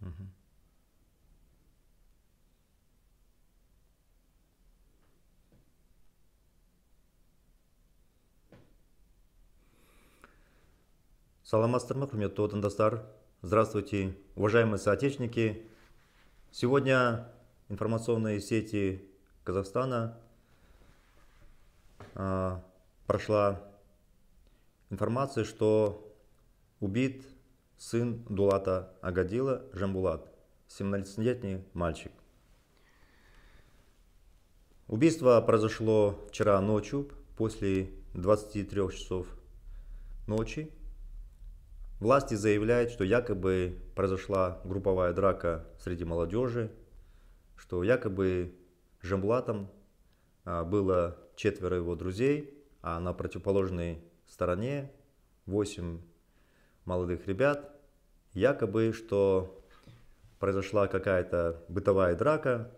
Угу. Саламастырма, құрметті отандастар. Здравствуйте, уважаемые соотечественники. Сегодня информационные сети Казахстана а, прошла информация, что убит сын Дулата Агадила Жамбулат, 17-летний мальчик. Убийство произошло вчера ночью после 23 часов ночи. Власти заявляют, что якобы произошла групповая драка среди молодежи, что якобы Жамбулатом а, было четверо его друзей, а на противоположной стороне 8 молодых ребят, якобы, что произошла какая-то бытовая драка,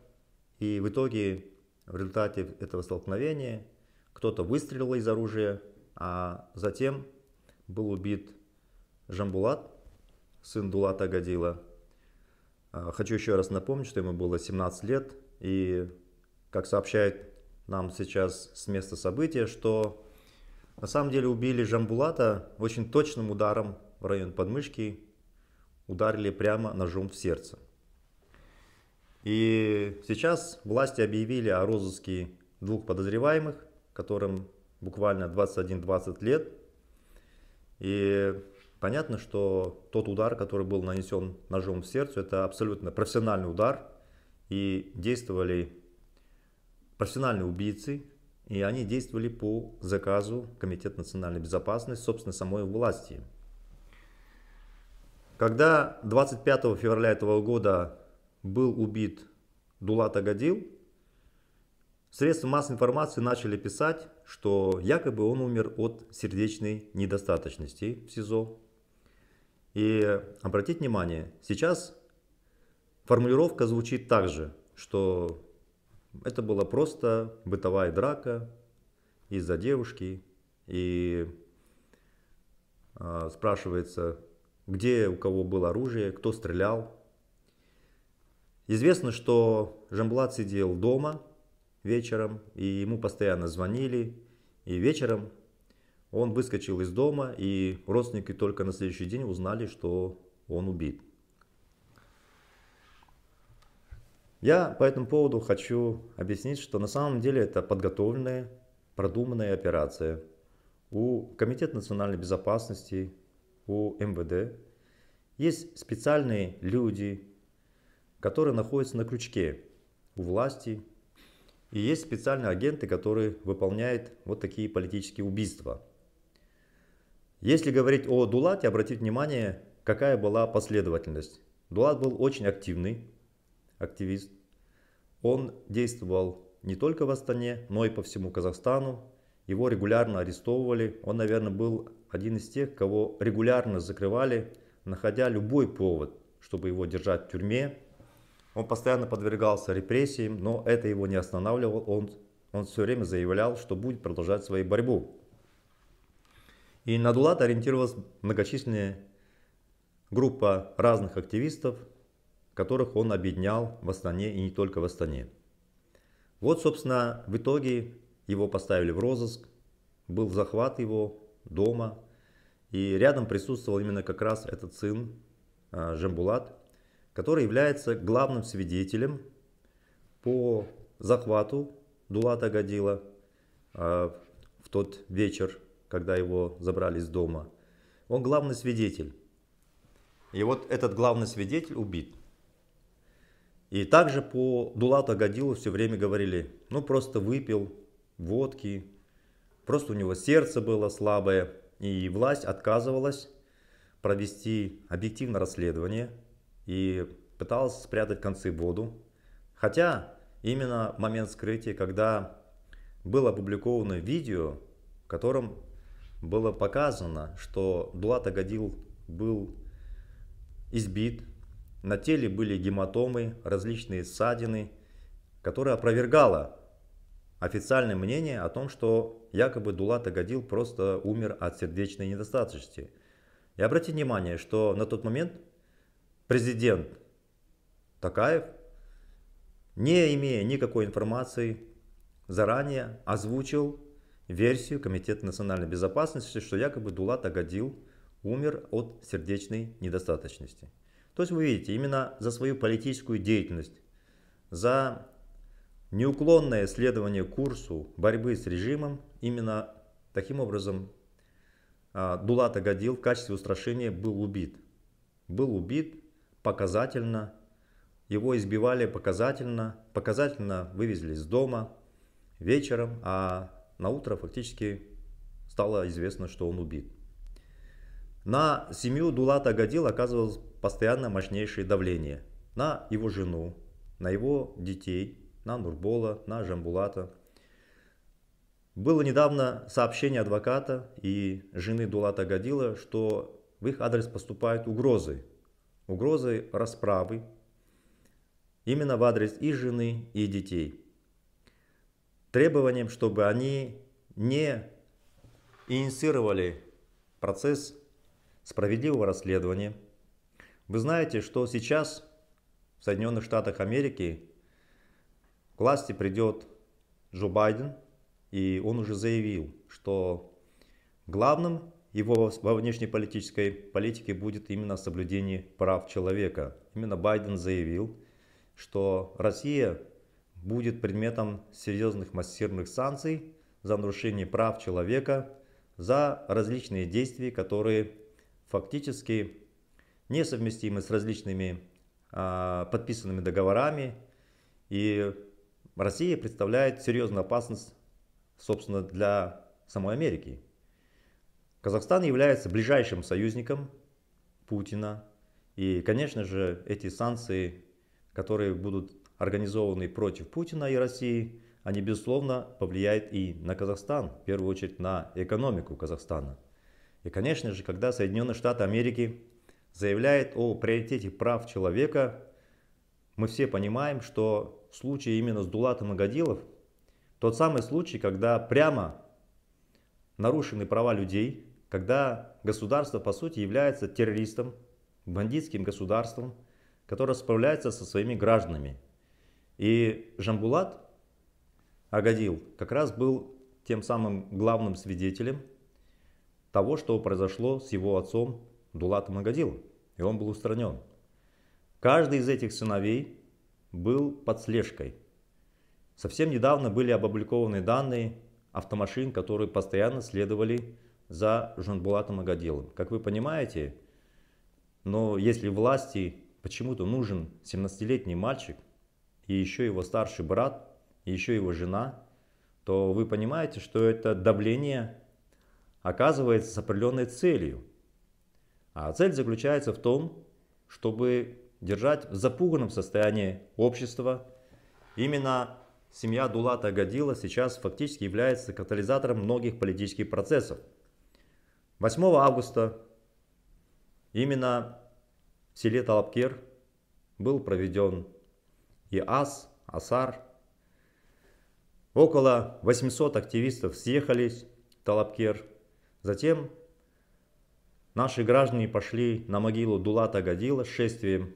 и в итоге в результате этого столкновения кто-то выстрелил из оружия, а затем был убит Жамбулат, сын Дулата Гадила. А, хочу еще раз напомнить, что ему было 17 лет, и, как сообщает нам сейчас с места события, что на самом деле убили Жамбулата очень точным ударом в район подмышки, ударили прямо ножом в сердце. И сейчас власти объявили о розыске двух подозреваемых, которым буквально 21-20 лет. И понятно, что тот удар, который был нанесен ножом в сердце, это абсолютно профессиональный удар. И действовали профессиональные убийцы, и они действовали по заказу Комитета национальной безопасности, собственно, самой власти. Когда 25 февраля этого года был убит Дулат Агадил, средства массовой информации начали писать, что якобы он умер от сердечной недостаточности в СИЗО. И обратите внимание, сейчас формулировка звучит так же, что это была просто бытовая драка из-за девушки. И э, спрашивается, где у кого было оружие, кто стрелял. Известно, что Жамблат сидел дома вечером, и ему постоянно звонили, и вечером он выскочил из дома, и родственники только на следующий день узнали, что он убит. Я по этому поводу хочу объяснить, что на самом деле это подготовленная, продуманная операция. У Комитета национальной безопасности у МВД есть специальные люди, которые находятся на крючке у власти, и есть специальные агенты, которые выполняют вот такие политические убийства. Если говорить о Дулате, обратите внимание, какая была последовательность. Дулат был очень активный активист. Он действовал не только в Астане, но и по всему Казахстану. Его регулярно арестовывали. Он, наверное, был один из тех, кого регулярно закрывали, находя любой повод, чтобы его держать в тюрьме. Он постоянно подвергался репрессиям, но это его не останавливало. Он, он все время заявлял, что будет продолжать свою борьбу. И на Дулат ориентировалась многочисленная группа разных активистов, которых он объединял в Астане и не только в Астане. Вот, собственно, в итоге его поставили в розыск, был захват его, дома. И рядом присутствовал именно как раз этот сын а, Жембулат, который является главным свидетелем по захвату Дулата Гадила а, в тот вечер, когда его забрали из дома. Он главный свидетель. И вот этот главный свидетель убит. И также по Дулату Агадилу все время говорили, ну просто выпил водки, Просто у него сердце было слабое, и власть отказывалась провести объективное расследование и пыталась спрятать концы в воду. Хотя именно момент скрытия, когда было опубликовано видео, в котором было показано, что Дулат Агадил был избит, на теле были гематомы, различные ссадины, которые опровергало официальное мнение о том, что якобы Дулат Агадил просто умер от сердечной недостаточности. И обратите внимание, что на тот момент президент Такаев, не имея никакой информации, заранее озвучил версию Комитета национальной безопасности, что якобы Дулат Агадил умер от сердечной недостаточности. То есть вы видите, именно за свою политическую деятельность, за Неуклонное следование курсу борьбы с режимом именно таким образом а, Дулат Агадил в качестве устрашения был убит. Был убит показательно, его избивали показательно, показательно вывезли из дома вечером, а на утро фактически стало известно, что он убит. На семью Дулата Агадил оказывалось постоянно мощнейшее давление. На его жену, на его детей – на Нурбола, на Жамбулата. Было недавно сообщение адвоката и жены Дулата Гадила, что в их адрес поступают угрозы. Угрозы расправы именно в адрес и жены, и детей. Требованием, чтобы они не инициировали процесс справедливого расследования. Вы знаете, что сейчас в Соединенных Штатах Америки к власти придет Джо Байден, и он уже заявил, что главным его во внешнеполитической политике будет именно соблюдение прав человека. Именно Байден заявил, что Россия будет предметом серьезных массирных санкций за нарушение прав человека, за различные действия, которые фактически несовместимы с различными а, подписанными договорами и Россия представляет серьезную опасность, собственно, для самой Америки. Казахстан является ближайшим союзником Путина. И, конечно же, эти санкции, которые будут организованы против Путина и России, они, безусловно, повлияют и на Казахстан, в первую очередь на экономику Казахстана. И, конечно же, когда Соединенные Штаты Америки заявляют о приоритете прав человека, мы все понимаем, что случае именно с Дулатом Агадилов, тот самый случай, когда прямо нарушены права людей, когда государство, по сути, является террористом, бандитским государством, которое справляется со своими гражданами. И Жамбулат Агадил как раз был тем самым главным свидетелем того, что произошло с его отцом Дулатом Агадилом. И он был устранен. Каждый из этих сыновей был под слежкой. Совсем недавно были опубликованы данные автомашин, которые постоянно следовали за Жанбулатом Агаделом. Как вы понимаете, но если власти почему-то нужен 17-летний мальчик, и еще его старший брат, и еще его жена, то вы понимаете, что это давление оказывается с определенной целью. А цель заключается в том, чтобы держать в запуганном состоянии общества. Именно семья Дулата Гадила сейчас фактически является катализатором многих политических процессов. 8 августа именно в селе Талапкер был проведен ИАС, АСАР. Около 800 активистов съехались в Талапкер. Затем наши граждане пошли на могилу Дулата Гадила с шествием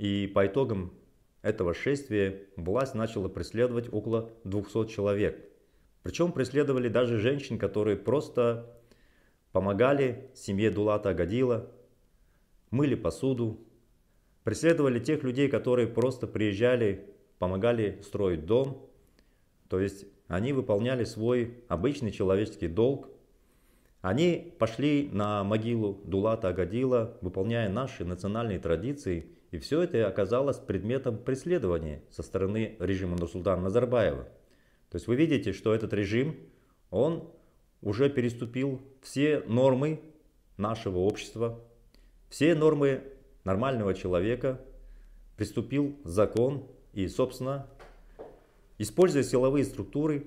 и по итогам этого шествия власть начала преследовать около 200 человек. Причем преследовали даже женщин, которые просто помогали семье Дулата Агадила, мыли посуду, преследовали тех людей, которые просто приезжали, помогали строить дом. То есть они выполняли свой обычный человеческий долг. Они пошли на могилу Дулата Агадила, выполняя наши национальные традиции – и все это оказалось предметом преследования со стороны режима Нурсултана Назарбаева. То есть вы видите, что этот режим, он уже переступил все нормы нашего общества, все нормы нормального человека, приступил закон и, собственно, используя силовые структуры,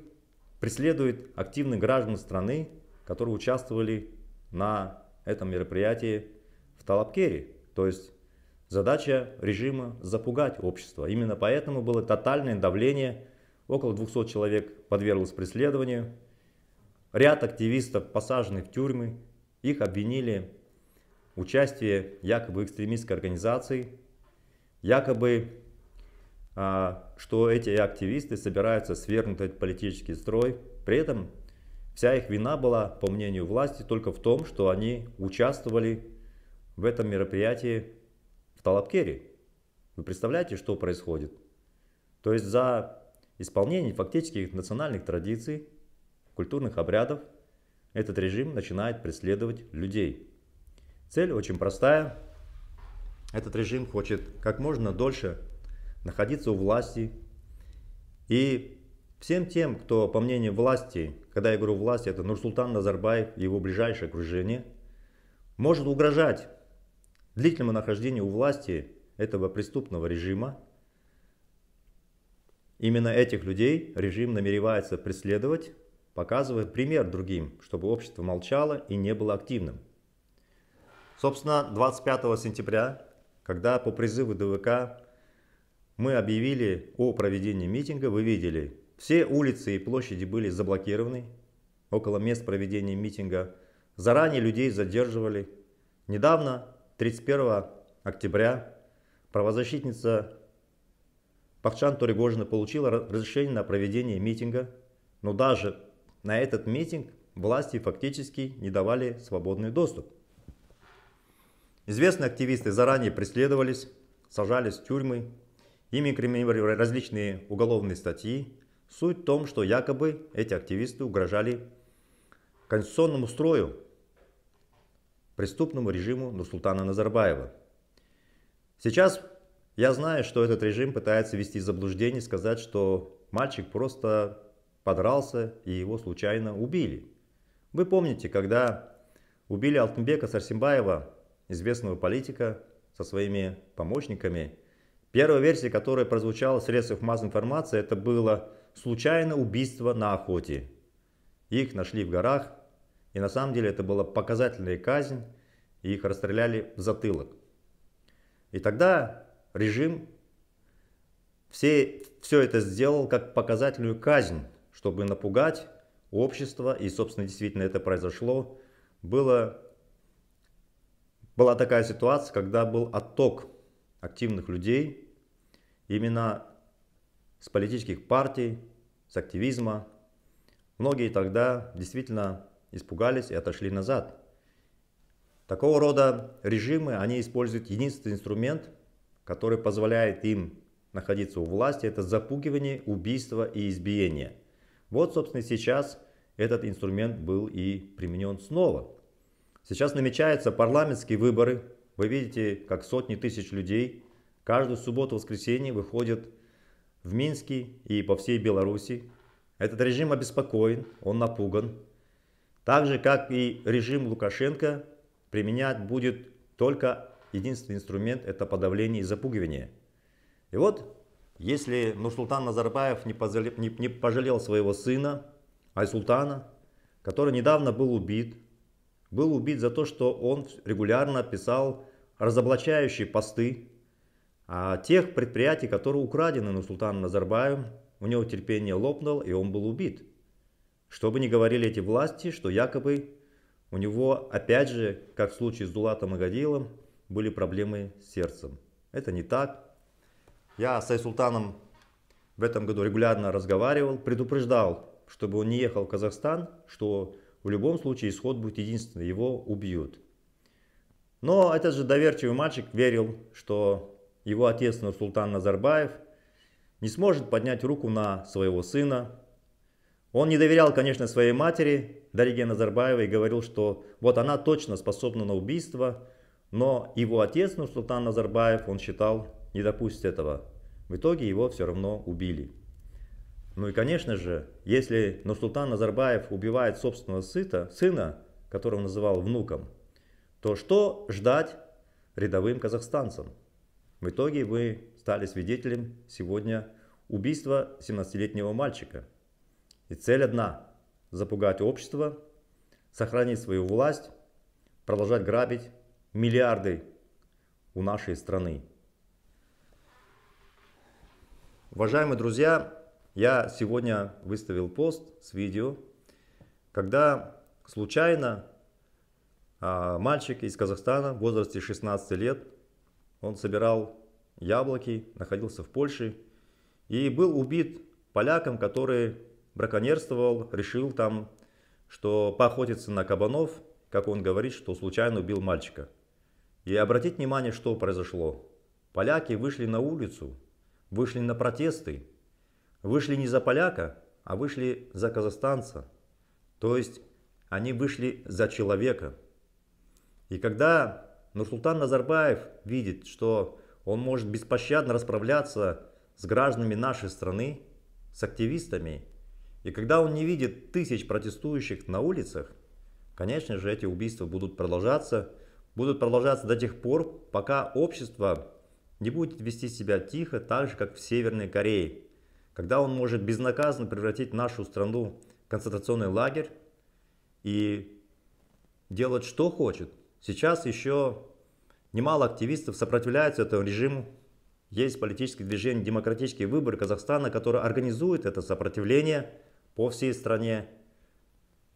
преследует активных граждан страны, которые участвовали на этом мероприятии в Талапкере. То есть Задача режима – запугать общество. Именно поэтому было тотальное давление. Около 200 человек подверглось преследованию. Ряд активистов посажены в тюрьмы. Их обвинили в участии якобы экстремистской организации. Якобы, а, что эти активисты собираются свергнуть политический строй. При этом вся их вина была, по мнению власти, только в том, что они участвовали в этом мероприятии в Талапкере. Вы представляете, что происходит? То есть за исполнение фактически национальных традиций, культурных обрядов, этот режим начинает преследовать людей. Цель очень простая. Этот режим хочет как можно дольше находиться у власти. И всем тем, кто, по мнению власти, когда я говорю власти, это Нурсултан Назарбаев и его ближайшее окружение, может угрожать длительного нахождения у власти этого преступного режима, именно этих людей режим намеревается преследовать, показывая пример другим, чтобы общество молчало и не было активным. Собственно, 25 сентября, когда по призыву ДВК мы объявили о проведении митинга, вы видели, все улицы и площади были заблокированы, около мест проведения митинга. Заранее людей задерживали. Недавно 31 октября правозащитница Пахчан Турегожина получила разрешение на проведение митинга, но даже на этот митинг власти фактически не давали свободный доступ. Известные активисты заранее преследовались, сажались в тюрьмы, ими инкриминировали различные уголовные статьи. Суть в том, что якобы эти активисты угрожали конституционному строю, преступному режиму Нурсултана Назарбаева. Сейчас я знаю, что этот режим пытается вести заблуждение, сказать, что мальчик просто подрался и его случайно убили. Вы помните, когда убили Алтынбека Сарсимбаева, известного политика, со своими помощниками, первая версия, которая прозвучала в средствах массовой информации, это было случайное убийство на охоте. Их нашли в горах, и на самом деле это была показательная казнь, и их расстреляли в затылок. И тогда режим все, все это сделал как показательную казнь, чтобы напугать общество, и, собственно, действительно это произошло. Было, была такая ситуация, когда был отток активных людей именно с политических партий, с активизма. Многие тогда действительно испугались и отошли назад. Такого рода режимы, они используют единственный инструмент, который позволяет им находиться у власти, это запугивание, убийство и избиение. Вот, собственно, сейчас этот инструмент был и применен снова. Сейчас намечаются парламентские выборы. Вы видите, как сотни тысяч людей каждую субботу-воскресенье выходят в Минске и по всей Беларуси. Этот режим обеспокоен, он напуган, так же, как и режим Лукашенко, применять будет только единственный инструмент – это подавление и запугивание. И вот, если Нурсултан Назарбаев не, позале, не, не пожалел своего сына, Айсултана, который недавно был убит, был убит за то, что он регулярно писал разоблачающие посты о тех предприятий, которые украдены Нурсултаном Назарбаевым, у него терпение лопнуло, и он был убит. Что бы ни говорили эти власти, что якобы у него, опять же, как в случае с Дулатом и Гадилом, были проблемы с сердцем. Это не так. Я с Айсултаном в этом году регулярно разговаривал, предупреждал, чтобы он не ехал в Казахстан, что в любом случае исход будет единственный, его убьют. Но этот же доверчивый мальчик верил, что его отец султан Назарбаев не сможет поднять руку на своего сына, он не доверял, конечно, своей матери, Дариге Назарбаевой, и говорил, что вот она точно способна на убийство, но его отец Нурсултан Назарбаев, он считал, не допустит этого. В итоге его все равно убили. Ну и, конечно же, если Нурсултан Назарбаев убивает собственного сыта, сына, которого называл внуком, то что ждать рядовым казахстанцам? В итоге вы стали свидетелем сегодня убийства 17-летнего мальчика – и цель одна – запугать общество, сохранить свою власть, продолжать грабить миллиарды у нашей страны. Уважаемые друзья, я сегодня выставил пост с видео, когда случайно а, мальчик из Казахстана в возрасте 16 лет, он собирал яблоки, находился в Польше и был убит поляком, который браконьерствовал, решил там, что поохотиться на кабанов, как он говорит, что случайно убил мальчика. И обратить внимание, что произошло. Поляки вышли на улицу, вышли на протесты, вышли не за поляка, а вышли за казахстанца. То есть они вышли за человека. И когда Нурсултан Назарбаев видит, что он может беспощадно расправляться с гражданами нашей страны, с активистами, и когда он не видит тысяч протестующих на улицах, конечно же, эти убийства будут продолжаться, будут продолжаться до тех пор, пока общество не будет вести себя тихо, так же, как в Северной Корее, когда он может безнаказанно превратить нашу страну в концентрационный лагерь и делать что хочет. Сейчас еще немало активистов сопротивляются этому режиму. Есть политические движение, демократические выборы Казахстана», которое организует это сопротивление – по всей стране.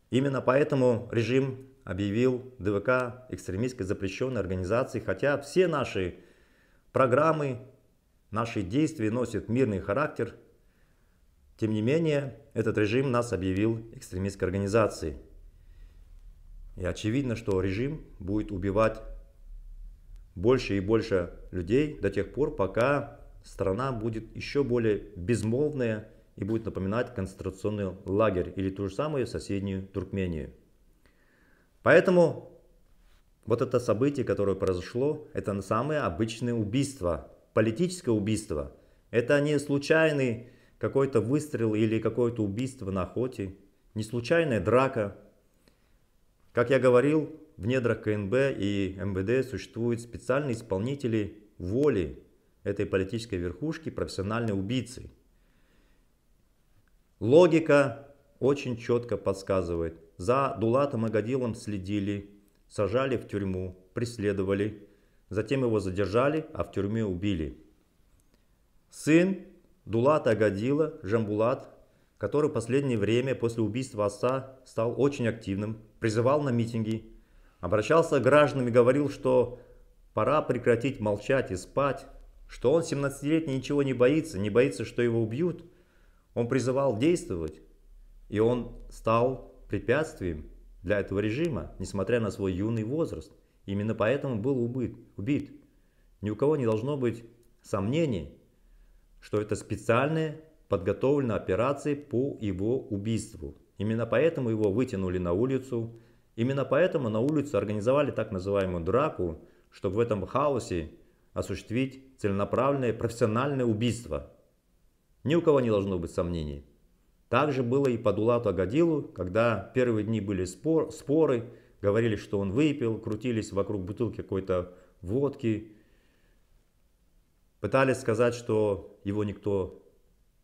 Именно поэтому режим объявил ДВК экстремистской запрещенной организацией, хотя все наши программы, наши действия носят мирный характер. Тем не менее, этот режим нас объявил экстремистской организацией. И очевидно, что режим будет убивать больше и больше людей до тех пор, пока страна будет еще более безмолвная, и будет напоминать концентрационный лагерь или ту же самую соседнюю Туркмению. Поэтому вот это событие, которое произошло, это самое обычное убийство, политическое убийство. Это не случайный какой-то выстрел или какое-то убийство на охоте, не случайная драка. Как я говорил, в недрах КНБ и МВД существуют специальные исполнители воли этой политической верхушки, профессиональные убийцы – Логика очень четко подсказывает. За Дулатом и Гадилом следили, сажали в тюрьму, преследовали. Затем его задержали, а в тюрьме убили. Сын Дулата Агадила, Жамбулат, который в последнее время после убийства отца стал очень активным, призывал на митинги, обращался к гражданам и говорил, что пора прекратить молчать и спать, что он 17-летний ничего не боится, не боится, что его убьют – он призывал действовать, и он стал препятствием для этого режима, несмотря на свой юный возраст. Именно поэтому был убит. убит. Ни у кого не должно быть сомнений, что это специальная подготовленная операция по его убийству. Именно поэтому его вытянули на улицу. Именно поэтому на улице организовали так называемую драку, чтобы в этом хаосе осуществить целенаправленное профессиональное убийство – ни у кого не должно быть сомнений. Так же было и по Дулату Агадилу, когда первые дни были спор, споры, говорили, что он выпил, крутились вокруг бутылки какой-то водки, пытались сказать, что его никто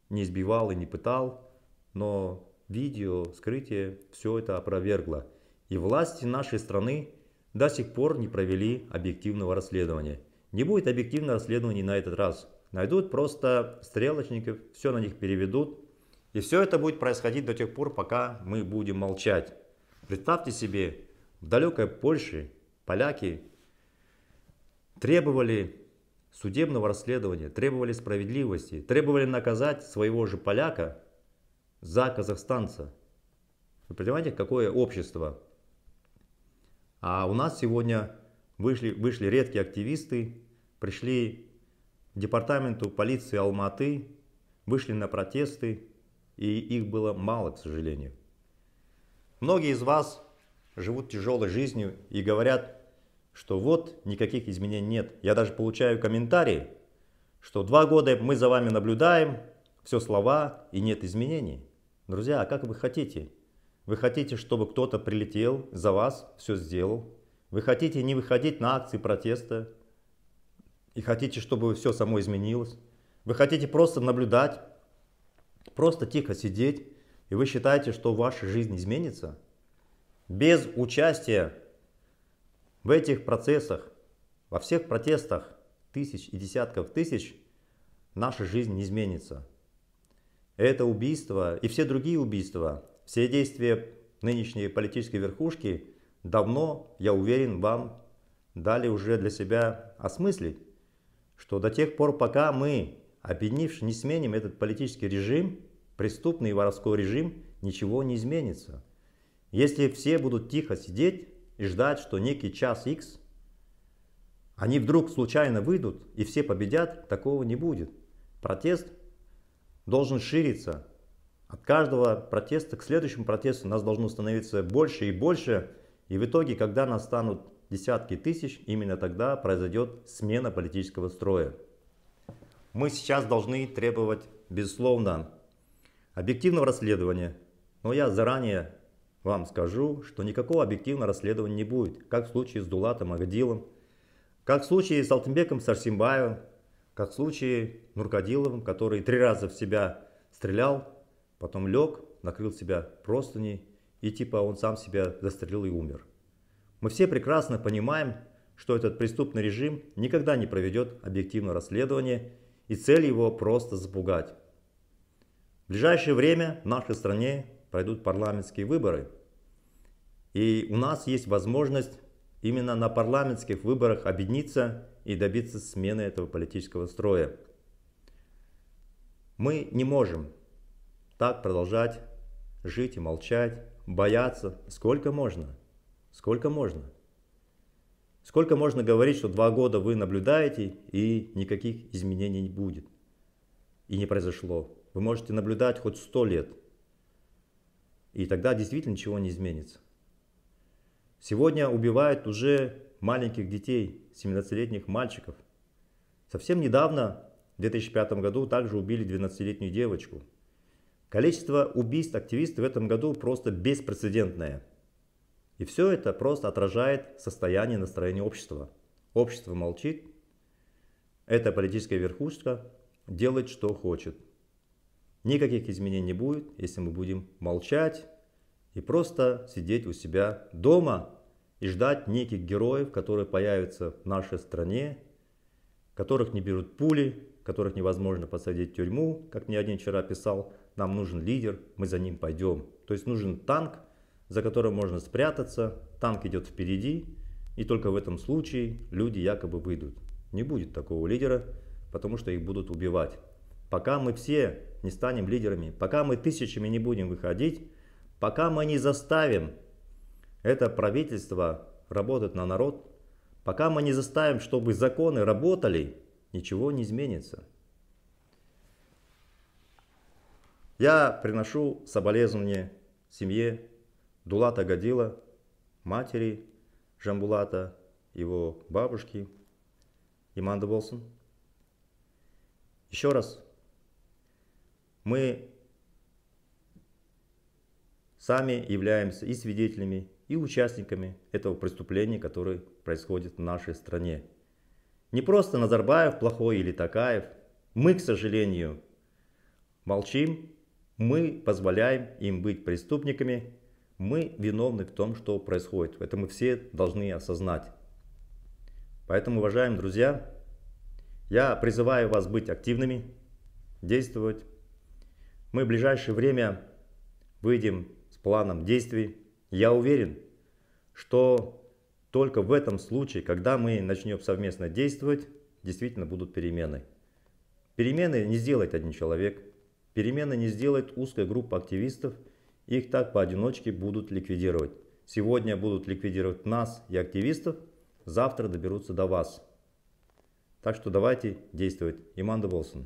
не избивал и не пытал, но видео, скрытие, все это опровергло. И власти нашей страны до сих пор не провели объективного расследования. Не будет объективного расследования на этот раз – найдут просто стрелочников, все на них переведут. И все это будет происходить до тех пор, пока мы будем молчать. Представьте себе, в далекой Польше поляки требовали судебного расследования, требовали справедливости, требовали наказать своего же поляка за казахстанца. Вы понимаете, какое общество? А у нас сегодня вышли, вышли редкие активисты, пришли департаменту полиции Алматы вышли на протесты, и их было мало, к сожалению. Многие из вас живут тяжелой жизнью и говорят, что вот никаких изменений нет. Я даже получаю комментарии, что два года мы за вами наблюдаем, все слова и нет изменений. Друзья, а как вы хотите? Вы хотите, чтобы кто-то прилетел за вас, все сделал? Вы хотите не выходить на акции протеста, и хотите, чтобы все само изменилось. Вы хотите просто наблюдать, просто тихо сидеть, и вы считаете, что ваша жизнь изменится без участия в этих процессах, во всех протестах тысяч и десятков тысяч, наша жизнь не изменится. Это убийство и все другие убийства, все действия нынешней политической верхушки давно, я уверен, вам дали уже для себя осмыслить что до тех пор, пока мы, объединившись, не сменим этот политический режим, преступный и воровской режим, ничего не изменится. Если все будут тихо сидеть и ждать, что некий час X, они вдруг случайно выйдут и все победят, такого не будет. Протест должен шириться. От каждого протеста к следующему протесту нас должно становиться больше и больше. И в итоге, когда нас станут десятки тысяч, именно тогда произойдет смена политического строя. Мы сейчас должны требовать, безусловно, объективного расследования. Но я заранее вам скажу, что никакого объективного расследования не будет, как в случае с Дулатом Агдилом, как в случае с Алтынбеком Сарсимбаевым, как в случае Нуркадиловым, который три раза в себя стрелял, потом лег, накрыл себя простыней и типа он сам себя застрелил и умер. Мы все прекрасно понимаем, что этот преступный режим никогда не проведет объективное расследование и цель его просто запугать. В ближайшее время в нашей стране пройдут парламентские выборы. И у нас есть возможность именно на парламентских выборах объединиться и добиться смены этого политического строя. Мы не можем так продолжать жить и молчать, бояться сколько можно – Сколько можно? Сколько можно говорить, что два года вы наблюдаете и никаких изменений не будет? И не произошло. Вы можете наблюдать хоть сто лет. И тогда действительно ничего не изменится. Сегодня убивают уже маленьких детей, 17-летних мальчиков. Совсем недавно, в 2005 году, также убили 12-летнюю девочку. Количество убийств активистов в этом году просто беспрецедентное – и все это просто отражает состояние настроения общества. Общество молчит, эта политическая верхушка делает, что хочет. Никаких изменений не будет, если мы будем молчать и просто сидеть у себя дома и ждать неких героев, которые появятся в нашей стране, которых не берут пули, которых невозможно посадить в тюрьму, как мне один вчера писал, нам нужен лидер, мы за ним пойдем. То есть нужен танк, за которым можно спрятаться, танк идет впереди, и только в этом случае люди якобы выйдут. Не будет такого лидера, потому что их будут убивать. Пока мы все не станем лидерами, пока мы тысячами не будем выходить, пока мы не заставим это правительство работать на народ, пока мы не заставим, чтобы законы работали, ничего не изменится. Я приношу соболезнования семье Дулата Гадила, матери Жамбулата, его бабушки, Иманда Болсон. Еще раз, мы сами являемся и свидетелями, и участниками этого преступления, которое происходит в нашей стране. Не просто Назарбаев плохой или Такаев. Мы, к сожалению, молчим, мы позволяем им быть преступниками, мы виновны в том, что происходит. Это мы все должны осознать. Поэтому, уважаемые друзья, я призываю вас быть активными, действовать. Мы в ближайшее время выйдем с планом действий. Я уверен, что только в этом случае, когда мы начнем совместно действовать, действительно будут перемены. Перемены не сделает один человек, перемены не сделает узкая группа активистов – их так поодиночке будут ликвидировать. Сегодня будут ликвидировать нас и активистов, завтра доберутся до вас. Так что давайте действовать. Иманда Болсон.